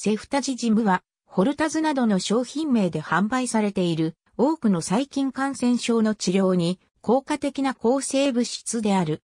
セフタジジムは、ホルタズなどの商品名で販売されている多くの細菌感染症の治療に効果的な抗生物質である。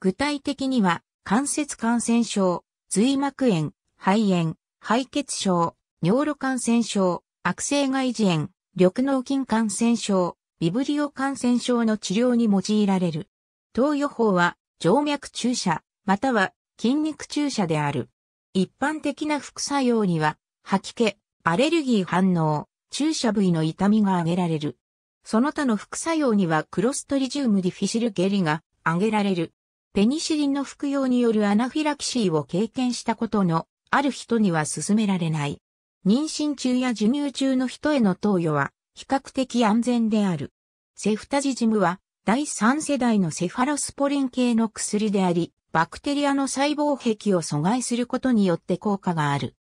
具体的には、関節感染症、髄膜炎、肺炎、肺血症、尿路感染症、悪性外耳炎、緑脳筋感染症、ビブリオ感染症の治療に用いられる。投与法は、静脈注射、または筋肉注射である。一般的な副作用には、吐き気、アレルギー反応、注射部位の痛みが挙げられる。その他の副作用にはクロストリジウムディフィシルゲリが挙げられる。ペニシリンの服用によるアナフィラキシーを経験したことのある人には勧められない。妊娠中や授乳中の人への投与は比較的安全である。セフタジジムは第3世代のセファロスポリン系の薬であり、バクテリアの細胞壁を阻害することによって効果がある。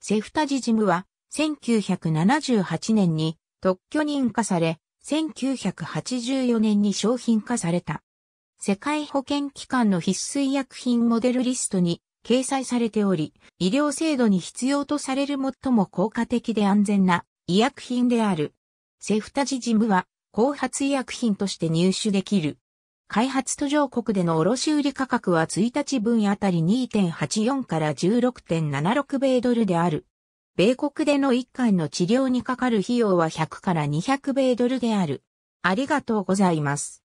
セフタジジムは1978年に特許認可され、1984年に商品化された。世界保健機関の必須医薬品モデルリストに掲載されており、医療制度に必要とされる最も効果的で安全な医薬品である。セフタジジムは後発医薬品として入手できる開発途上国での卸売価格は1日分あたり2.84から16.76米ドルである。米国での一貫の治療にかかる費用は100から200米ドルである。ありがとうございます。